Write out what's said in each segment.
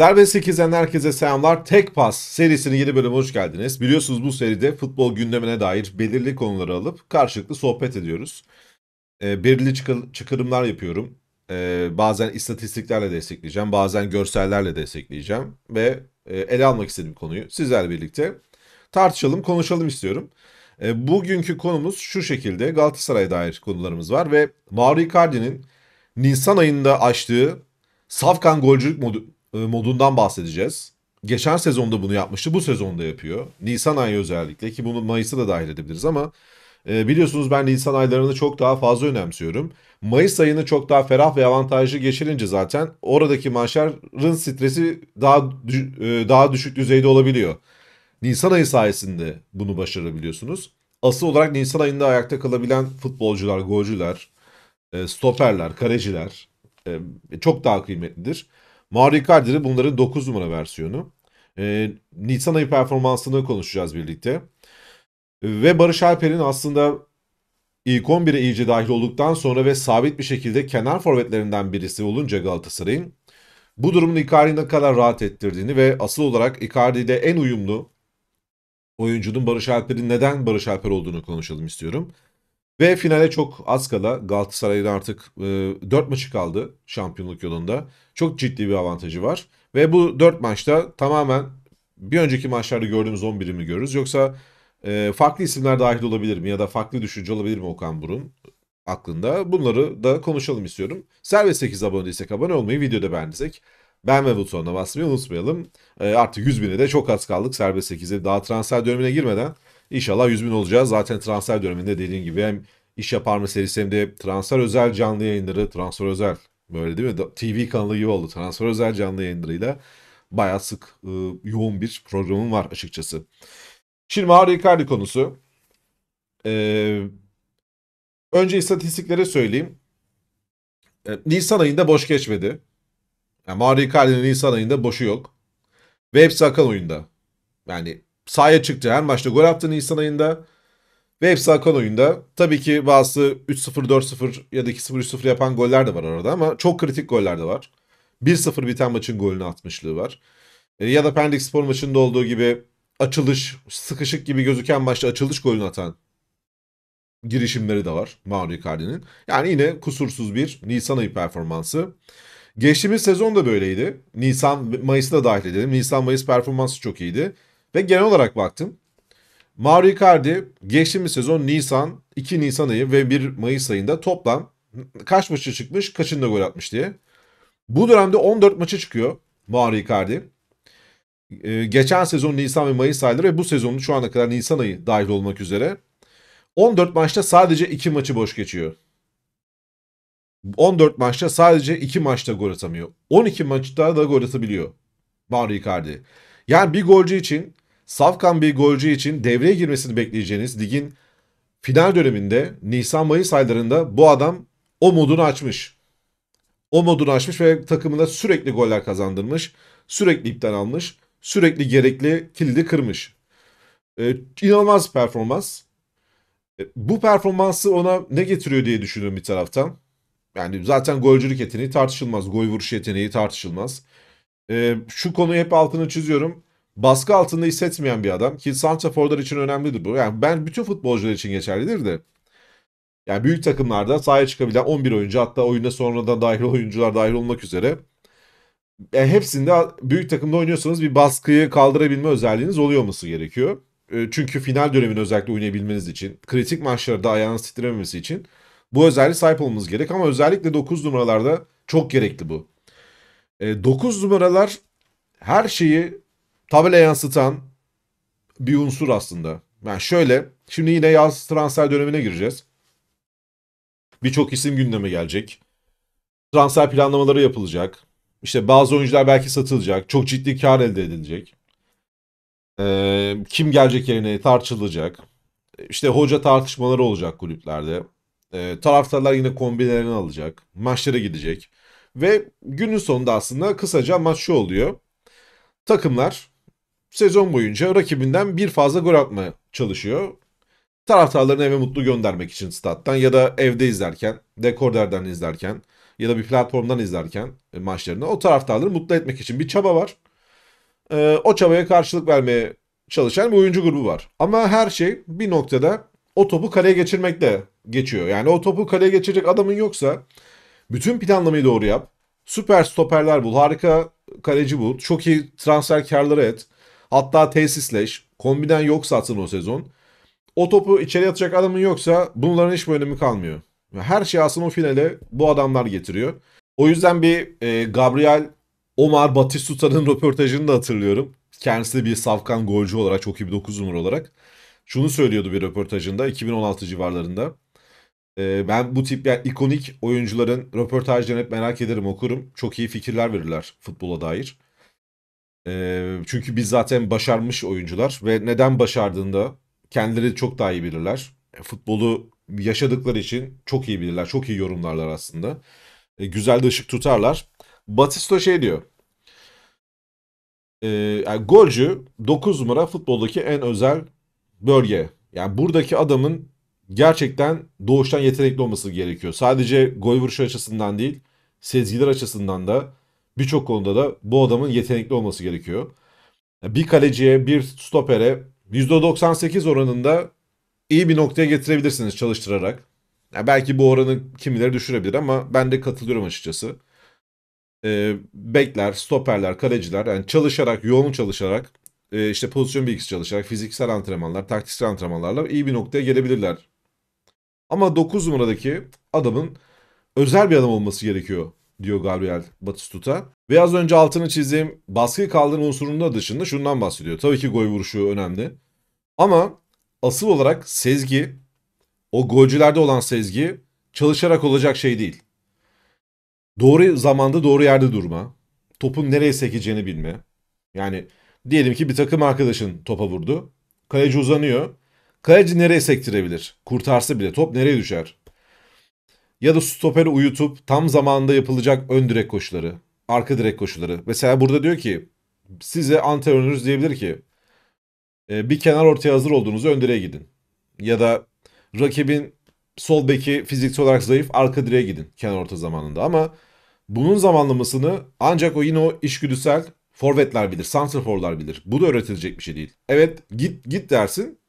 Serbest 8'den herkese selamlar. Tek Pas serisinin yeni bölümüne hoş geldiniz. Biliyorsunuz bu seride futbol gündemine dair belirli konuları alıp karşılıklı sohbet ediyoruz. E, belirli çıkar çıkarımlar yapıyorum. E, bazen istatistiklerle destekleyeceğim, bazen görsellerle destekleyeceğim ve e, ele almak istediğim konuyu sizlerle birlikte tartışalım, konuşalım istiyorum. E, bugünkü konumuz şu şekilde Galatasaray'a dair konularımız var ve Mauro Icardi'nin Nisan ayında açtığı Safkan golcülük modu e, modundan bahsedeceğiz. Geçen sezonda bunu yapmıştı, bu sezonda yapıyor. Nisan ayı özellikle ki bunu Mayıs'a da dahil edebiliriz ama e, biliyorsunuz ben Nisan aylarını çok daha fazla önemsiyorum. Mayıs ayını çok daha ferah ve avantajlı geçirince zaten oradaki manşerin stresi daha e, daha düşük düzeyde olabiliyor. Nisan ayı sayesinde bunu başarabiliyorsunuz. Asıl olarak Nisan ayında ayakta kalabilen futbolcular, golcüler, stoperler, kaleciler çok daha kıymetlidir. Mario Icardi'nin bunların 9 numara versiyonu. Ee, Nisan ayı performansını konuşacağız birlikte. Ve Barış Alper'in aslında ilk 11'e iyice dahil olduktan sonra ve sabit bir şekilde kenar forvetlerinden birisi olunca Galatasaray'ın bu durumun Icardi'yi ne kadar rahat ettirdiğini ve asıl olarak Icardi'de en uyumlu oyuncunun Barış Alper'in neden Barış Alper olduğunu konuşalım istiyorum. Ve finale çok az kala Galatasaray'ın artık e, 4 maçı kaldı şampiyonluk yolunda. Çok ciddi bir avantajı var. Ve bu 4 maçta tamamen bir önceki maçlarda gördüğümüz 11'i mi görürüz? Yoksa e, farklı isimler dahil olabilir mi? Ya da farklı düşünce olabilir mi Okan Burun aklında? Bunları da konuşalım istiyorum. Serbest 8 abone değilsek abone olmayı, videoda beğendiysek beğenme butonuna basmayı unutmayalım. E, artık 100 bine de çok az kaldık Serbest 8'e. Daha transfer dönemine girmeden İnşallah 100 bin olacağız. Zaten transfer döneminde dediğim gibi hem iş yapar mı serisi hem de transfer özel canlı yayınları, transfer özel böyle değil mi? TV kanalı gibi oldu. Transfer özel canlı yayınlarıyla bayağı sık e, yoğun bir programım var açıkçası. Şimdi Mario Icardi konusu. Ee, önce istatistiklere söyleyeyim. Ee, Nisan ayında boş geçmedi. Yani Mauro Icardi'nin Nisan ayında boşu yok. Ve hepsi akan oyunda. Yani sahaya çıktı. Her maçta gol attı Nisan ayında. Ve hepsi akan oyunda. Tabii ki bazı 3-0, 4-0 ya da 2-0, 3-0 yapan goller de var arada ama çok kritik goller de var. 1-0 biten maçın golünü atmışlığı var. E, ya da Pendik Spor maçında olduğu gibi açılış, sıkışık gibi gözüken maçta açılış golünü atan girişimleri de var Mauro Icardi'nin. Yani yine kusursuz bir Nisan ayı performansı. Geçtiğimiz sezon da böyleydi. Nisan, Mayıs'ı da dahil edelim. Nisan-Mayıs performansı çok iyiydi. Ve genel olarak baktım. Mauro Icardi geçtiğimiz sezon Nisan, 2 Nisan ayı ve 1 Mayıs ayında toplam kaç maça çıkmış, kaçında gol atmış diye. Bu dönemde 14 maça çıkıyor Mauro Icardi. Ee, geçen sezon Nisan ve Mayıs ayları ve bu sezonun şu ana kadar Nisan ayı dahil olmak üzere 14 maçta sadece 2 maçı boş geçiyor. 14 maçta sadece 2 maçta gol atamıyor. 12 maçta da gol atabiliyor Mauro Icardi. Yani bir golcü için safkan bir golcü için devreye girmesini bekleyeceğiniz ligin final döneminde Nisan-Mayıs aylarında bu adam o modunu açmış. O modunu açmış ve takımına sürekli goller kazandırmış. Sürekli ipten almış. Sürekli gerekli kilidi kırmış. Ee, inanılmaz performans. Ee, bu performansı ona ne getiriyor diye düşünüyorum bir taraftan. Yani zaten golcülük yeteneği tartışılmaz. Gol vuruş yeteneği tartışılmaz. Ee, şu konuyu hep altını çiziyorum baskı altında hissetmeyen bir adam ki santraforlar için önemlidir bu. Yani ben bütün futbolcular için geçerlidir de. Yani büyük takımlarda sahaya çıkabilen 11 oyuncu hatta oyuna sonradan dahil oyuncular dahil olmak üzere yani e, hepsinde büyük takımda oynuyorsanız bir baskıyı kaldırabilme özelliğiniz oluyor olması gerekiyor. E, çünkü final dönemini özellikle oynayabilmeniz için, kritik maçlarda ayağınız titrememesi için bu özelliği sahip olmanız gerek. Ama özellikle 9 numaralarda çok gerekli bu. 9 e, numaralar her şeyi tabela yansıtan bir unsur aslında. Yani şöyle şimdi yine yaz transfer dönemine gireceğiz. Birçok isim gündeme gelecek. Transfer planlamaları yapılacak. İşte bazı oyuncular belki satılacak. Çok ciddi kar elde edilecek. Ee, kim gelecek yerine tartışılacak. İşte hoca tartışmaları olacak kulüplerde. Ee, taraftarlar yine kombinlerini alacak. Maçlara gidecek. Ve günün sonunda aslında kısaca maç şu oluyor. Takımlar sezon boyunca rakibinden bir fazla gol atma çalışıyor. Taraftarlarını eve mutlu göndermek için stat'tan ya da evde izlerken, dekorderden izlerken ya da bir platformdan izlerken e, maçlarını o taraftarları mutlu etmek için bir çaba var. Ee, o çabaya karşılık vermeye çalışan bir oyuncu grubu var. Ama her şey bir noktada o topu kaleye geçirmekle geçiyor. Yani o topu kaleye geçirecek adamın yoksa bütün planlamayı doğru yap. Süper stoperler bul, harika kaleci bul, çok iyi transfer karları et. Hatta tesisleş, kombiden yok satsın o sezon. O topu içeri atacak adamın yoksa bunların hiçbir önemi kalmıyor. Her şey aslında o finale bu adamlar getiriyor. O yüzden bir e, Gabriel Omar Batistuta'nın röportajını da hatırlıyorum. Kendisi bir safkan golcü olarak çok iyi bir 9 numara olarak. Şunu söylüyordu bir röportajında 2016 civarlarında. E, ben bu tip yani ikonik oyuncuların röportajlarını hep merak ederim okurum. Çok iyi fikirler verirler futbola dair. E, çünkü biz zaten başarmış oyuncular ve neden başardığında kendileri çok daha iyi bilirler. E, futbolu yaşadıkları için çok iyi bilirler, çok iyi yorumlarlar aslında. E, güzel de ışık tutarlar. Batisto şey diyor. E, yani golcü 9 numara futboldaki en özel bölge. Yani buradaki adamın gerçekten doğuştan yetenekli olması gerekiyor. Sadece gol vuruşu açısından değil, sezgiler açısından da Birçok konuda da bu adamın yetenekli olması gerekiyor. Bir kaleciye, bir stopere %98 oranında iyi bir noktaya getirebilirsiniz çalıştırarak. Yani belki bu oranı kimileri düşürebilir ama ben de katılıyorum açıkçası. E, bekler, stoperler, kaleciler yani çalışarak, yoğun çalışarak, e, işte pozisyon bilgisi çalışarak, fiziksel antrenmanlar, taktiksel antrenmanlarla iyi bir noktaya gelebilirler. Ama 9 numaradaki adamın özel bir adam olması gerekiyor diyor Gabriel Batistuta. Ve az önce altını çizdiğim baskı kaldıran unsurunda dışında şundan bahsediyor. Tabii ki gol vuruşu önemli. Ama asıl olarak sezgi, o golcülerde olan sezgi çalışarak olacak şey değil. Doğru zamanda doğru yerde durma. Topun nereye sekeceğini bilme. Yani diyelim ki bir takım arkadaşın topa vurdu. Kaleci uzanıyor. Kaleci nereye sektirebilir? Kurtarsa bile top nereye düşer? ya da stoperi uyutup tam zamanında yapılacak ön direk koşuları, arka direk koşuları. Mesela burada diyor ki size antrenörünüz diyebilir ki e, bir kenar ortaya hazır olduğunuzu ön direğe gidin. Ya da rakibin sol beki fiziksel olarak zayıf arka direğe gidin kenar orta zamanında ama bunun zamanlamasını ancak o yine o işgüdüsel forvetler bilir, santrforlar bilir. Bu da öğretilecek bir şey değil. Evet git git dersin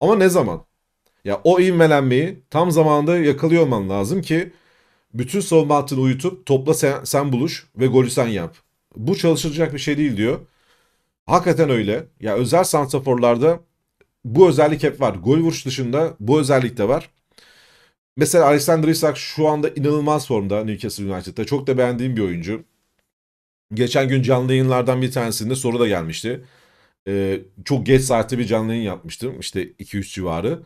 ama ne zaman? Ya o ivmelenmeyi tam zamanında yakalıyor olman lazım ki bütün savunma hattını uyutup topla sen, sen buluş ve golü sen yap. Bu çalışılacak bir şey değil diyor. Hakikaten öyle. Ya özel santraforlarda bu özellik hep var. Gol vuruş dışında bu özellik de var. Mesela Alexander Isak şu anda inanılmaz formda Newcastle United'da. Çok da beğendiğim bir oyuncu. Geçen gün canlı yayınlardan bir tanesinde soru da gelmişti. Ee, çok geç saatte bir canlı yayın yapmıştım. İşte 2-3 civarı.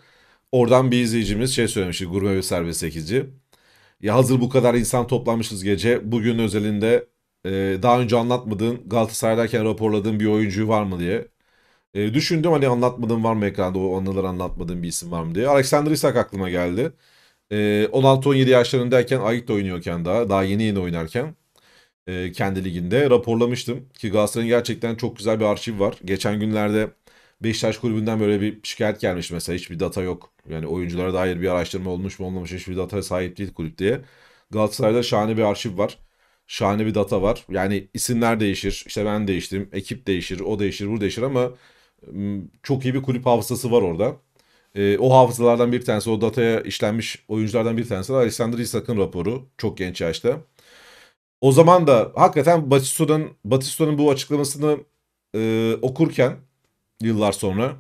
Oradan bir izleyicimiz şey söylemişti Gurme ve Serbest Sekici. Ya hazır bu kadar insan toplanmışız gece. Bugün özelinde e, daha önce anlatmadığın Galatasaray'dayken raporladığın bir oyuncu var mı diye. E, düşündüm hani anlatmadığım var mı ekranda o anıları anlatmadığım bir isim var mı diye. Alexander Isak aklıma geldi. E, 16-17 yaşlarındayken Ait oynuyorken daha daha yeni yeni oynarken e, kendi liginde raporlamıştım. Ki Galatasaray'ın gerçekten çok güzel bir arşiv var. Geçen günlerde Beşiktaş kulübünden böyle bir şikayet gelmiş mesela hiçbir data yok. Yani oyunculara dair bir araştırma olmuş mu olmamış hiçbir data sahip değil kulüp diye. Galatasaray'da şahane bir arşiv var. Şahane bir data var. Yani isimler değişir. İşte ben değiştim. Ekip değişir. O değişir. Bu değişir ama çok iyi bir kulüp hafızası var orada. E, o hafızalardan bir tanesi, o dataya işlenmiş oyunculardan bir tanesi de Alexander Isak'ın raporu. Çok genç yaşta. O zaman da hakikaten Batista'nın Batista'nın bu açıklamasını e, okurken Yıllar sonra.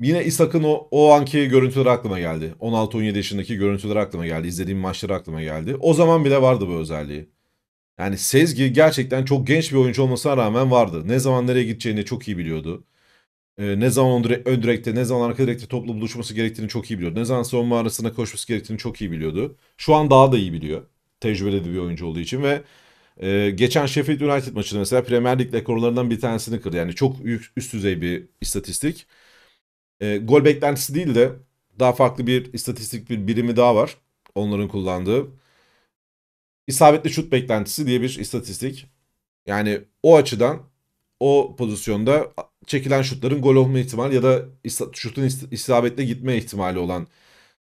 Yine İshak'ın o, o anki görüntüleri aklıma geldi. 16-17 yaşındaki görüntüleri aklıma geldi. İzlediğim maçları aklıma geldi. O zaman bile vardı bu özelliği. Yani Sezgi gerçekten çok genç bir oyuncu olmasına rağmen vardı. Ne zaman nereye gideceğini çok iyi biliyordu. Ee, ne zaman ön direkte, ne zaman arka direkte toplu buluşması gerektiğini çok iyi biliyordu. Ne zaman savunma arasına koşması gerektiğini çok iyi biliyordu. Şu an daha da iyi biliyor. Tecrübeli bir oyuncu olduğu için ve ee, geçen Sheffield United maçında mesela Premier Lig rekorlarından bir tanesini kırdı. Yani çok üst düzey bir istatistik. Ee, gol beklentisi değil de daha farklı bir istatistik bir birimi daha var. Onların kullandığı. İsabetli şut beklentisi diye bir istatistik. Yani o açıdan o pozisyonda çekilen şutların gol olma ihtimali ya da şutun isabetle gitme ihtimali olan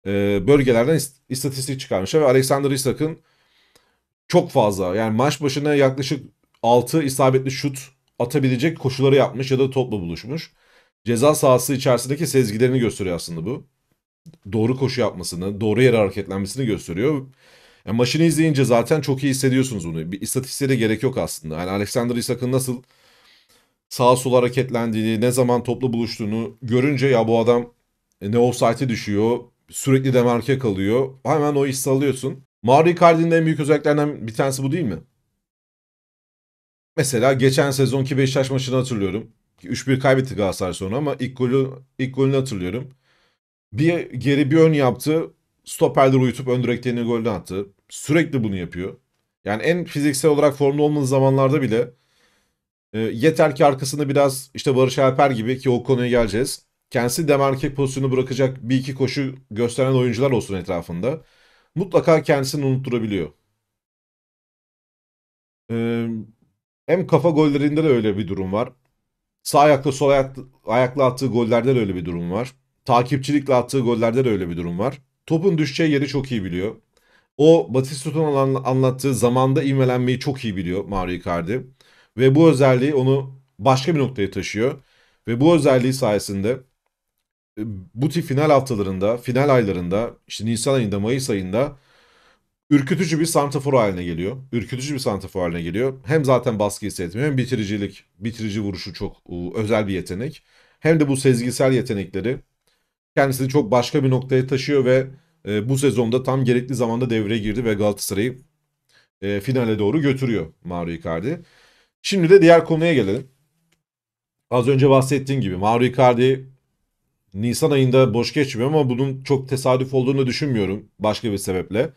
e, bölgelerden istatistik çıkarmışlar ve Alexander Isak'ın çok fazla. Yani maç başına yaklaşık 6 isabetli şut atabilecek koşulları yapmış ya da topla buluşmuş. Ceza sahası içerisindeki sezgilerini gösteriyor aslında bu. Doğru koşu yapmasını, doğru yere hareketlenmesini gösteriyor. Yani maçını izleyince zaten çok iyi hissediyorsunuz bunu. Bir istatistiğe de gerek yok aslında. Yani Alexander Isak'ın nasıl sağa sola hareketlendiğini, ne zaman topla buluştuğunu görünce ya bu adam e, ne offside'e düşüyor, sürekli demarke kalıyor. Hemen o hissi alıyorsun. Mario Icardi'nin en büyük özelliklerinden bir tanesi bu değil mi? Mesela geçen sezonki Beşiktaş maçını hatırlıyorum. 3-1 kaybetti Galatasaray sonra ama ilk golü ilk golünü hatırlıyorum. Bir geri bir ön yaptı. Stoperleri uyutup ön direkten golünü attı. Sürekli bunu yapıyor. Yani en fiziksel olarak formda olmadığı zamanlarda bile e, yeter ki arkasında biraz işte Barış Alper gibi ki o konuya geleceğiz. Kendisi demarke pozisyonu bırakacak bir iki koşu gösteren oyuncular olsun etrafında mutlaka kendisini unutturabiliyor. Ee, hem kafa gollerinde de öyle bir durum var. Sağ ayakla sol ayakla, ayakla attığı gollerde de öyle bir durum var. Takipçilikle attığı gollerde de öyle bir durum var. Topun düşeceği yeri çok iyi biliyor. O Batistuta'nın anlattığı zamanda ivmelenmeyi çok iyi biliyor Mario Icardi. Ve bu özelliği onu başka bir noktaya taşıyor. Ve bu özelliği sayesinde e, bu tip final haftalarında, final aylarında, işte Nisan ayında, Mayıs ayında ürkütücü bir santrafor haline geliyor. Ürkütücü bir santrafor haline geliyor. Hem zaten baskı hissetmiyor hem bitiricilik, bitirici vuruşu çok özel bir yetenek. Hem de bu sezgisel yetenekleri kendisini çok başka bir noktaya taşıyor ve e, bu sezonda tam gerekli zamanda devreye girdi ve Galatasaray'ı e, finale doğru götürüyor Mauro Icardi. Şimdi de diğer konuya gelelim. Az önce bahsettiğim gibi Mauro Icardi Nisan ayında boş geçmiyor ama bunun çok tesadüf olduğunu düşünmüyorum başka bir sebeple.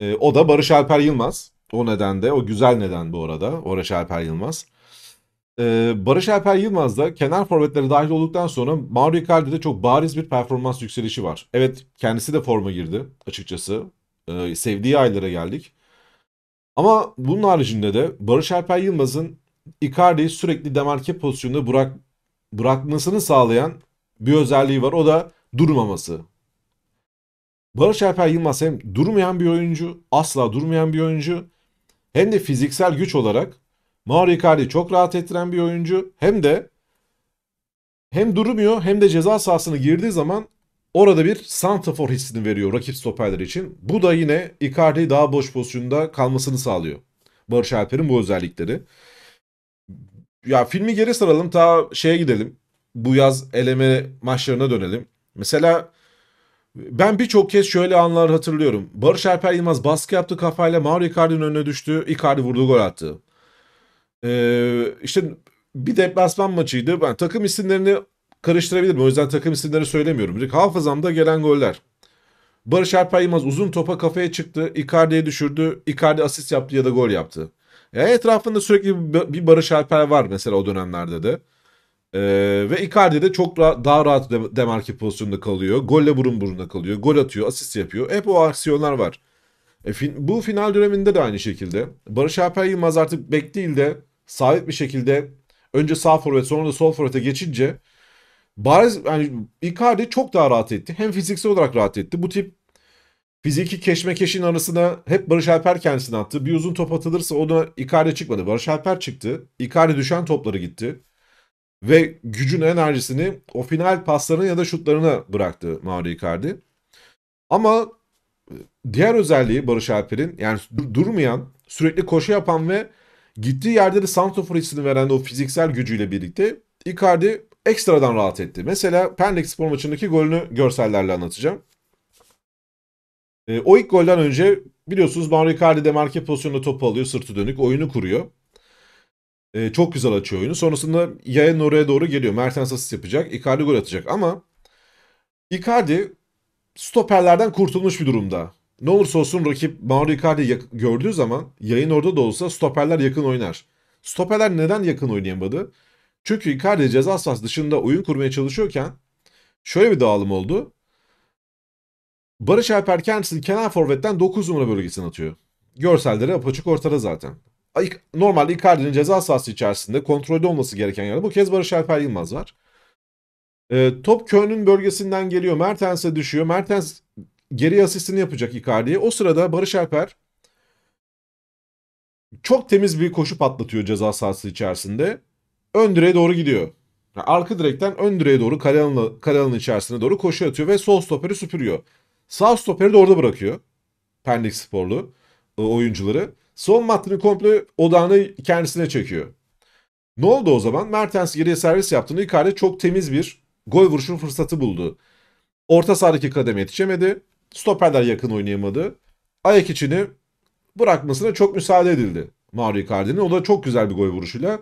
E, o da Barış Alper Yılmaz. O neden de o güzel neden bu arada. Barış Alper Yılmaz. E, Barış Alper Yılmaz da kenar forvetleri dahil olduktan sonra Mario Icardi'de çok bariz bir performans yükselişi var. Evet kendisi de forma girdi açıkçası. E, sevdiği aylara geldik. Ama bunun haricinde de Barış Alper Yılmaz'ın Icardi'yi sürekli demarke pozisyonunda bırak, bırakmasını sağlayan bir özelliği var o da durmaması. Barış Alper Yılmaz hem durmayan bir oyuncu, asla durmayan bir oyuncu hem de fiziksel güç olarak Mauro Icardi'yi çok rahat ettiren bir oyuncu hem de hem durmuyor hem de ceza sahasına girdiği zaman orada bir santrafor hissini veriyor rakip stoperler için. Bu da yine Icardi daha boş pozisyonda kalmasını sağlıyor. Barış Alper'in bu özellikleri. Ya filmi geri saralım ta şeye gidelim bu yaz eleme maçlarına dönelim. Mesela ben birçok kez şöyle anlar hatırlıyorum. Barış Alper Yılmaz baskı yaptı kafayla Mario Icardi'nin önüne düştü. Icardi vurdu gol attı. Ee, işte bir deplasman maçıydı. Ben takım isimlerini karıştırabilirim. O yüzden takım isimlerini söylemiyorum. Hafızamda gelen goller. Barış Alper Yılmaz uzun topa kafaya çıktı. Icardi'ye düşürdü. Icardi asist yaptı ya da gol yaptı. Yani etrafında sürekli bir Barış Alper var mesela o dönemlerde de. Ee, ve Icardi de çok ra- daha rahat de- demarke pozisyonunda kalıyor. Golle burun buruna kalıyor. Gol atıyor, asist yapıyor. Hep o aksiyonlar var. E, fin- bu final döneminde de aynı şekilde. Barış Alper Yılmaz artık bek değil de sabit bir şekilde önce sağ forvet sonra da sol forvete geçince bariz yani Icardi çok daha rahat etti. Hem fiziksel olarak rahat etti. Bu tip fiziki keşmekeşin arasına hep Barış Alper kendisini attı. Bir uzun top atılırsa o da Icardi çıkmadı. Barış Alper çıktı. Icardi düşen topları gitti ve gücün enerjisini o final paslarına ya da şutlarına bıraktı Mauro Icardi. Ama e, diğer özelliği Barış Alper'in yani durmayan, sürekli koşu yapan ve gittiği yerde de santofor hissini veren o fiziksel gücüyle birlikte Icardi ekstradan rahat etti. Mesela Pendik Spor maçındaki golünü görsellerle anlatacağım. E, o ilk golden önce biliyorsunuz Mauro Icardi demarke pozisyonunda topu alıyor, sırtı dönük, oyunu kuruyor. E, çok güzel açıyor oyunu. Sonrasında yayın oraya doğru geliyor. Mertens asist yapacak. Icardi gol atacak ama Icardi stoperlerden kurtulmuş bir durumda. Ne olursa olsun rakip Mauro Icardi gördüğü zaman yayın orada da olsa stoperler yakın oynar. Stoperler neden yakın oynayamadı? Çünkü Icardi ceza sahası dışında oyun kurmaya çalışıyorken şöyle bir dağılım oldu. Barış Alper kendisini kenar forvetten 9 numara bölgesine atıyor. Görselleri apaçık ortada zaten normalde Icardi'nin ceza sahası içerisinde kontrolde olması gereken yerde bu kez Barış Alper Yılmaz var. E, top Köln'ün bölgesinden geliyor. Mertens'e düşüyor. Mertens geri asistini yapacak Icardi'ye. O sırada Barış Alper çok temiz bir koşu patlatıyor ceza sahası içerisinde. Ön direğe doğru gidiyor. arka direkten ön direğe doğru kale alanı, kale alanı içerisine doğru koşu atıyor ve sol stoperi süpürüyor. Sağ stoperi de orada bırakıyor. Pendik sporlu e, oyuncuları. Son matını komple odağını kendisine çekiyor. Ne oldu o zaman? Mertens geriye servis yaptığını Icardi çok temiz bir gol vuruşun fırsatı buldu. Orta sahadaki kademe yetişemedi. Stoperler yakın oynayamadı. Ayak içini bırakmasına çok müsaade edildi Mauro Icardi'nin. O da çok güzel bir gol vuruşuyla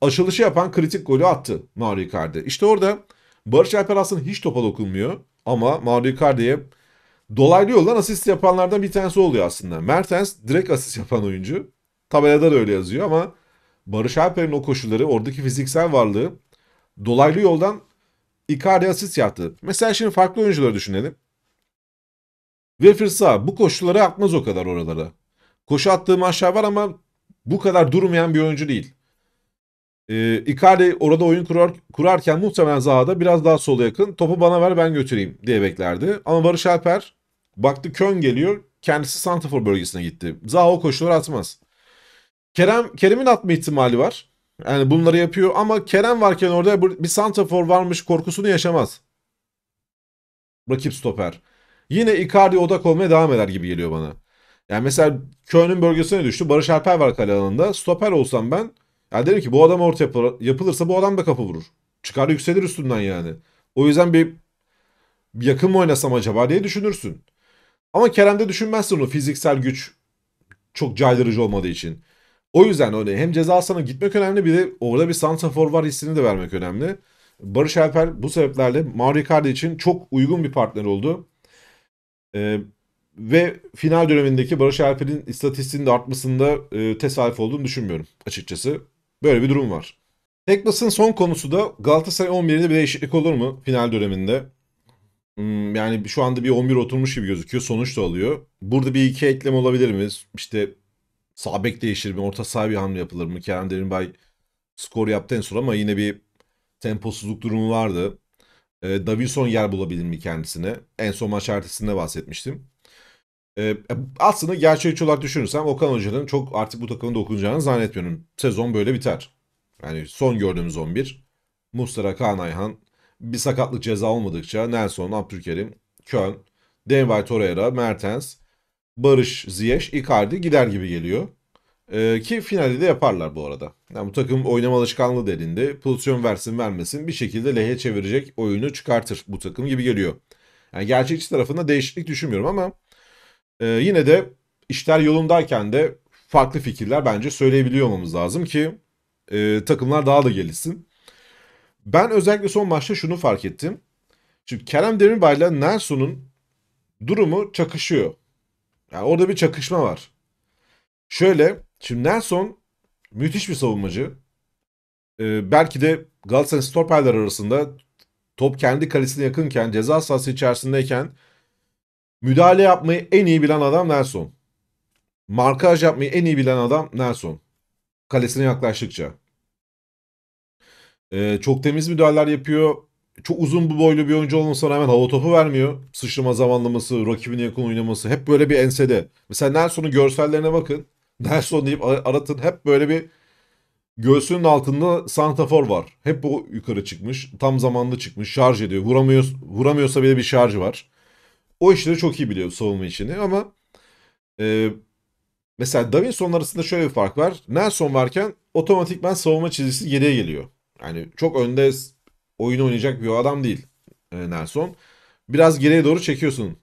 açılışı yapan kritik golü attı Mauro Icardi. İşte orada Barış Alper aslında hiç topa dokunmuyor ama Mauro Icardi'ye dolaylı yoldan asist yapanlardan bir tanesi oluyor aslında. Mertens direkt asist yapan oyuncu. Tabelada da öyle yazıyor ama Barış Alper'in o koşulları, oradaki fiziksel varlığı dolaylı yoldan Icardi asist yaptı. Mesela şimdi farklı oyuncuları düşünelim. Wilfried Sağ bu koşulları atmaz o kadar oralara. Koşu attığı maçlar var ama bu kadar durmayan bir oyuncu değil. Ee, Icardi orada oyun kurar, kurarken muhtemelen Zaha'da biraz daha sola yakın. Topu bana ver ben götüreyim diye beklerdi. Ama Barış Alper Baktı Kön geliyor. Kendisi Santafor bölgesine gitti. Zaha koşuları atmaz. Kerem Kerem'in atma ihtimali var. Yani bunları yapıyor ama Kerem varken orada bir Santafor varmış korkusunu yaşamaz. Rakip stoper. Yine Icardi odak olmaya devam eder gibi geliyor bana. Yani mesela Köln'ün bölgesine düştü. Barış Alper var kale alanında. Stoper olsam ben yani derim ki bu adam orta yapılırsa bu adam da kapı vurur. Çıkar yükselir üstünden yani. O yüzden bir yakın mı oynasam acaba diye düşünürsün. Ama Kerem'de düşünmezsin onu fiziksel güç çok caydırıcı olmadığı için. O yüzden öyle hem ceza sana gitmek önemli bir de orada bir santrafor var hissini de vermek önemli. Barış Alper bu sebeplerle Mario Icardi için çok uygun bir partner oldu. Ee, ve final dönemindeki Barış Alper'in istatistiğinin de artmasında e, tesadüf olduğunu düşünmüyorum açıkçası. Böyle bir durum var. Tekbas'ın son konusu da Galatasaray 11'inde bir değişiklik olur mu final döneminde? Hmm, yani şu anda bir 11 oturmuş gibi gözüküyor. Sonuç da alıyor. Burada bir iki eklem olabilir mi? İşte sağ değişir mi? Orta saha bir hamle yapılır mı? Kerem Derinbay skor yaptı en son ama yine bir temposuzluk durumu vardı. E, Davinson yer bulabilir mi kendisine? En son maç ertesinde bahsetmiştim. E, aslında gerçekçi olarak düşünürsem Okan Hoca'nın çok artık bu takımın dokunacağını zannetmiyorum. Sezon böyle biter. Yani son gördüğümüz 11. Mustara, Kaan Ayhan, bir sakatlık ceza olmadıkça Nelson, Abdülkerim, Kön, Denver Torreira, Mertens, Barış, Ziyech, Icardi gider gibi geliyor. Ee, ki finalde de yaparlar bu arada. Yani bu takım oynama alışkanlığı derinde, Pozisyon versin vermesin bir şekilde lehe çevirecek oyunu çıkartır bu takım gibi geliyor. Yani gerçekçi tarafında değişiklik düşünmüyorum ama e, yine de işler yolundayken de farklı fikirler bence söyleyebiliyor olmamız lazım ki e, takımlar daha da gelişsin. Ben özellikle son maçta şunu fark ettim. Şimdi Kerem Demirbay ile Nelson'un durumu çakışıyor. Yani orada bir çakışma var. Şöyle, şimdi Nelson müthiş bir savunmacı. Ee, belki de Galatasaray stoperler arasında top kendi kalesine yakınken, ceza sahası içerisindeyken müdahale yapmayı en iyi bilen adam Nelson. Markaj yapmayı en iyi bilen adam Nelson. Kalesine yaklaştıkça. Ee, çok temiz müdahaleler yapıyor. Çok uzun bu boylu bir oyuncu olmasına rağmen hava topu vermiyor. Sıçrama zamanlaması, rakibine yakın oynaması hep böyle bir ensede. Mesela Nelson'un görsellerine bakın. Nelson deyip aratın hep böyle bir göğsünün altında santafor var. Hep bu yukarı çıkmış. Tam zamanlı çıkmış. Şarj ediyor. Vuramıyor, vuramıyorsa bile bir şarj var. O işleri çok iyi biliyor savunma işini ama e, mesela Davinson arasında şöyle bir fark var. Nelson varken otomatikman savunma çizgisi geriye geliyor. Yani çok önde oyun oynayacak bir adam değil e, Nelson. Biraz geriye doğru çekiyorsun.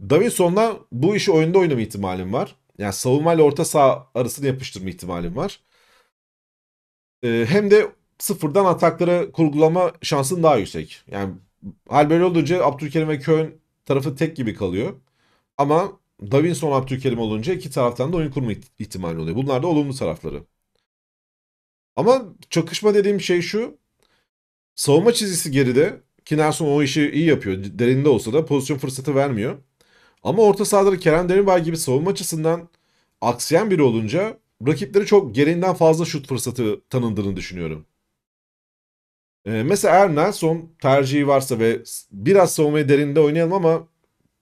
Davinson'da bu işi oyunda oynama ihtimalim var. Yani savunmayla orta sağ arasını yapıştırma ihtimalim var. E, hem de sıfırdan atakları kurgulama şansın daha yüksek. Yani hal böyle olunca Abdülkerim ve Köln tarafı tek gibi kalıyor. Ama Davinson Abdülkerim olunca iki taraftan da oyun kurma ihtimali oluyor. Bunlar da olumlu tarafları. Ama çakışma dediğim şey şu. Savunma çizgisi geride. Ki Nelson o işi iyi yapıyor. Derinde olsa da pozisyon fırsatı vermiyor. Ama orta sahada Kerem Demirbay gibi savunma açısından aksiyen biri olunca rakipleri çok gereğinden fazla şut fırsatı tanındığını düşünüyorum. Ee, mesela eğer Nelson tercihi varsa ve biraz savunmayı derinde oynayalım ama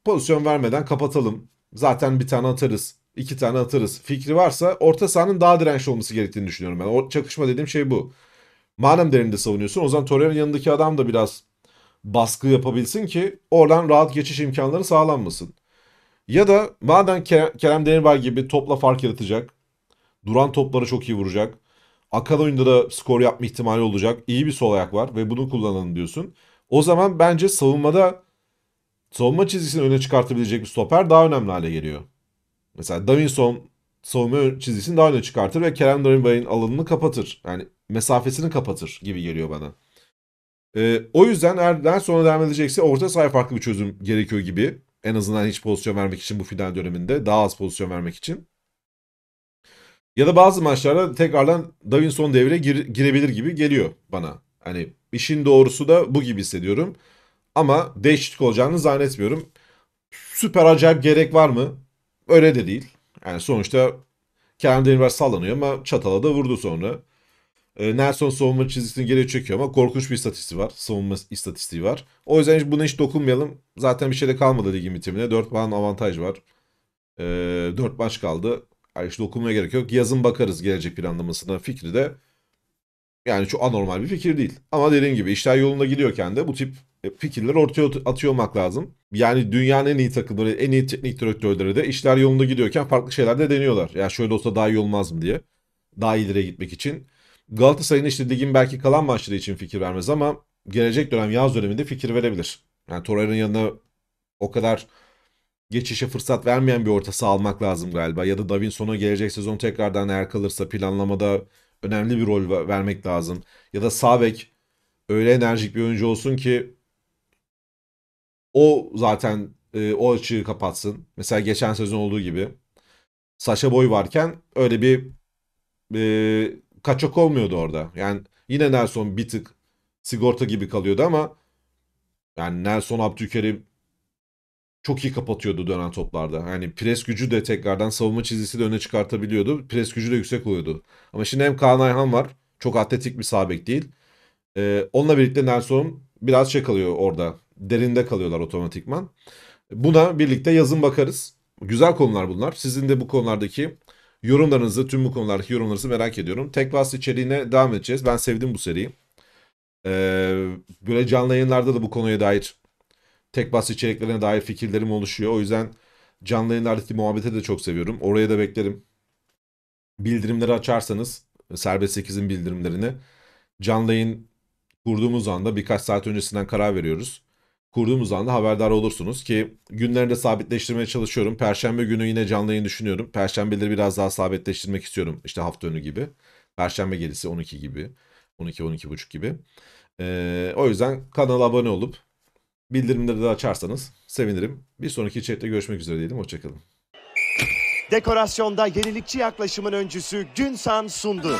pozisyon vermeden kapatalım. Zaten bir tane atarız İki tane atarız. Fikri varsa orta sahanın daha dirençli olması gerektiğini düşünüyorum ben. O çakışma dediğim şey bu. Madem derinde savunuyorsun o zaman Torreira'nın yanındaki adam da biraz baskı yapabilsin ki oradan rahat geçiş imkanları sağlanmasın. Ya da madem Kerem Demirbay gibi topla fark yaratacak, duran topları çok iyi vuracak, akan oyunda da skor yapma ihtimali olacak, iyi bir sol ayak var ve bunu kullanalım diyorsun. O zaman bence savunmada savunma çizgisini öne çıkartabilecek bir stoper daha önemli hale geliyor. Mesela Davinson savunma çizgisini daha öne çıkartır ve Kerem Demirbağ'ın alanını kapatır. Yani mesafesini kapatır gibi geliyor bana. Ee, o yüzden eğer daha sonra devam edecekse orta sahaya farklı bir çözüm gerekiyor gibi. En azından hiç pozisyon vermek için bu final döneminde. Daha az pozisyon vermek için. Ya da bazı maçlarda tekrardan Davinson devreye gir, girebilir gibi geliyor bana. Hani işin doğrusu da bu gibi hissediyorum. Ama değişiklik olacağını zannetmiyorum. Süper acayip gerek var mı? Öyle de değil. Yani sonuçta Kerem Demirbaş sallanıyor ama çatala da vurdu sonra. Ee, Nelson savunma çizgisini geri çekiyor ama korkunç bir istatistiği var. Savunma istatistiği var. O yüzden hiç, buna hiç dokunmayalım. Zaten bir şey de kalmadı ligin bitimine. 4 puan avantaj var. E, ee, 4 maç kaldı. Yani hiç dokunmaya gerek yok. Yazın bakarız gelecek planlamasına fikri de. Yani çok anormal bir fikir değil. Ama dediğim gibi işler yolunda gidiyorken de bu tip e, fikirler ortaya atıyor olmak lazım. Yani dünyanın en iyi takımları, en iyi teknik direktörleri de işler yolunda gidiyorken farklı şeyler de deniyorlar. Ya şöyle olsa daha iyi olmaz mı diye. Daha ileri gitmek için. Galatasaray'ın işte ligin belki kalan maçları için fikir vermez ama gelecek dönem yaz döneminde fikir verebilir. Yani Torreira'nın yanına o kadar geçişe fırsat vermeyen bir ortası almak lazım galiba. Ya da Davinson'a gelecek sezon tekrardan eğer kalırsa planlamada önemli bir rol vermek lazım. Ya da Savek öyle enerjik bir oyuncu olsun ki o zaten e, o açığı kapatsın. Mesela geçen sezon olduğu gibi. Saşa Boy varken öyle bir e, kaçak olmuyordu orada. Yani yine Nelson bir tık sigorta gibi kalıyordu ama yani Nelson Abdülkerim çok iyi kapatıyordu dönen toplarda. Yani pres gücü de tekrardan savunma çizgisi de öne çıkartabiliyordu. Pres gücü de yüksek oluyordu. Ama şimdi hem Kaan Ayhan var. Çok atletik bir sabek değil. Ee, onunla birlikte Nelson biraz şey kalıyor orada derinde kalıyorlar otomatikman. Buna birlikte yazın bakarız. Güzel konular bunlar. Sizin de bu konulardaki yorumlarınızı, tüm bu konulardaki yorumlarınızı merak ediyorum. Tek Vast içeriğine devam edeceğiz. Ben sevdim bu seriyi. Ee, böyle canlı yayınlarda da bu konuya dair tek Vast içeriklerine dair fikirlerim oluşuyor. O yüzden canlı yayınlardaki muhabbeti de çok seviyorum. Oraya da beklerim. Bildirimleri açarsanız Serbest 8'in bildirimlerini canlı yayın kurduğumuz anda birkaç saat öncesinden karar veriyoruz kurduğumuz anda haberdar olursunuz ki günlerinde sabitleştirmeye çalışıyorum. Perşembe günü yine canlı yayın düşünüyorum. Perşembeleri biraz daha sabitleştirmek istiyorum. işte hafta önü gibi. Perşembe gelisi 12 gibi. 12-12.30 gibi. Ee, o yüzden kanala abone olup bildirimleri de açarsanız sevinirim. Bir sonraki chatte görüşmek üzere diyelim. Hoşçakalın. Dekorasyonda yenilikçi yaklaşımın öncüsü Günsan sundu.